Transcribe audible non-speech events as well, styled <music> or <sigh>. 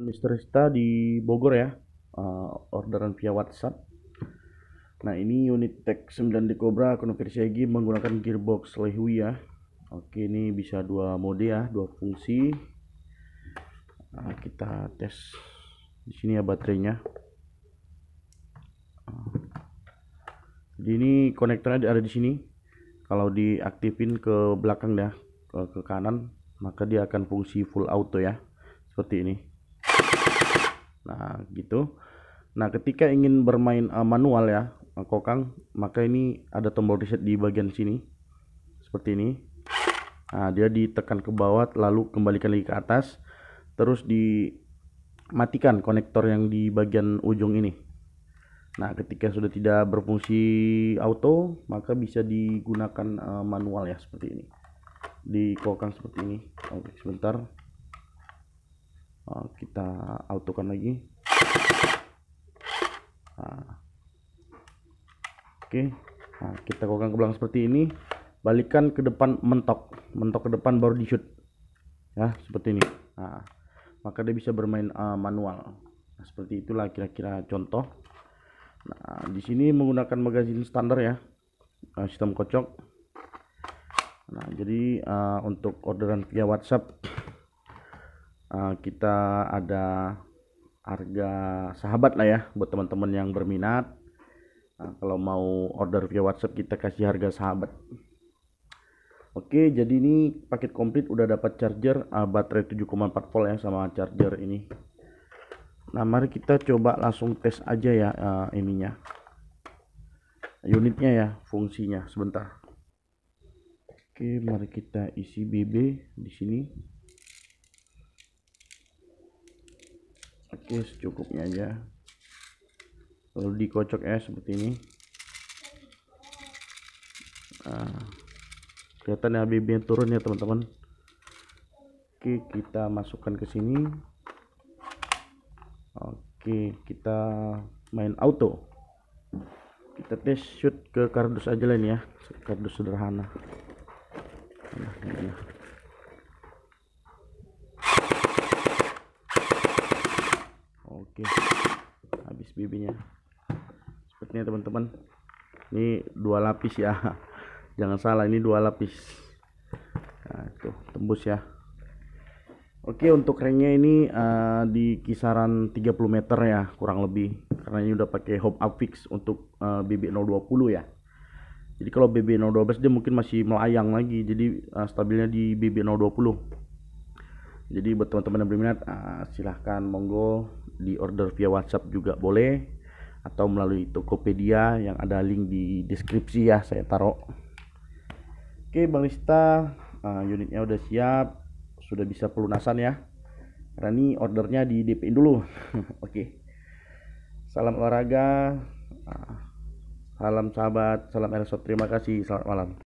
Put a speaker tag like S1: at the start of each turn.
S1: Mister Rista di Bogor ya uh, orderan via WhatsApp nah ini unit Tech 9 di Cobra konversi lagi menggunakan gearbox Lehui ya oke ini bisa dua mode ya dua fungsi nah, kita tes di sini ya baterainya jadi ini konektornya ada di sini kalau diaktifin ke belakang ya ke kanan maka dia akan fungsi full auto ya seperti ini Nah, gitu. Nah, ketika ingin bermain uh, manual ya, eh, kokang, maka ini ada tombol reset di bagian sini. Seperti ini. Nah, dia ditekan ke bawah lalu kembalikan lagi ke atas, terus dimatikan konektor yang di bagian ujung ini. Nah, ketika sudah tidak berfungsi auto, maka bisa digunakan uh, manual ya seperti ini. Di kokang seperti ini. Oke, sebentar. Eh, kita autokan lagi nah. oke okay. nah, kita kokan ke belakang seperti ini balikan ke depan mentok mentok ke depan baru di shoot ya seperti ini nah, maka dia bisa bermain uh, manual nah, seperti itulah kira-kira contoh nah di sini menggunakan magazin standar ya uh, sistem kocok nah jadi uh, untuk orderan via WhatsApp Eh, kita ada harga sahabat lah ya buat teman-teman yang berminat nah, kalau mau order via WhatsApp kita kasih harga sahabat Oke jadi ini paket komplit udah dapat charger uh, baterai 7,4 volt ya sama charger ini Nah mari kita coba langsung tes aja ya uh, ininya unitnya ya fungsinya sebentar Oke mari kita isi BB di sini ini ya, secukupnya aja lalu dikocok ya seperti ini nah, kelihatan ya bibirnya turun ya teman-teman oke kita masukkan ke sini oke kita main auto kita tes shoot ke kardus aja lah ini ya kardus sederhana nah, nah. oke habis bibinya sepertinya teman-teman ini dua lapis ya <laughs> jangan salah ini dua lapis nah, itu tembus ya oke untuk ringnya ini uh, di kisaran 30 meter ya kurang lebih karena ini udah pakai hop up fix untuk eh, uh, BB020 ya jadi kalau BB012 dia mungkin masih melayang lagi jadi uh, stabilnya di BB020 jadi buat teman-teman yang berminat uh, silahkan monggo di order via WhatsApp juga boleh atau melalui Tokopedia yang ada link di deskripsi ya saya taruh oke Bang Lista uh, unitnya udah siap sudah bisa pelunasan ya karena ini ordernya di DP dulu <laughs> oke salam olahraga uh, salam sahabat salam Elsot terima kasih selamat malam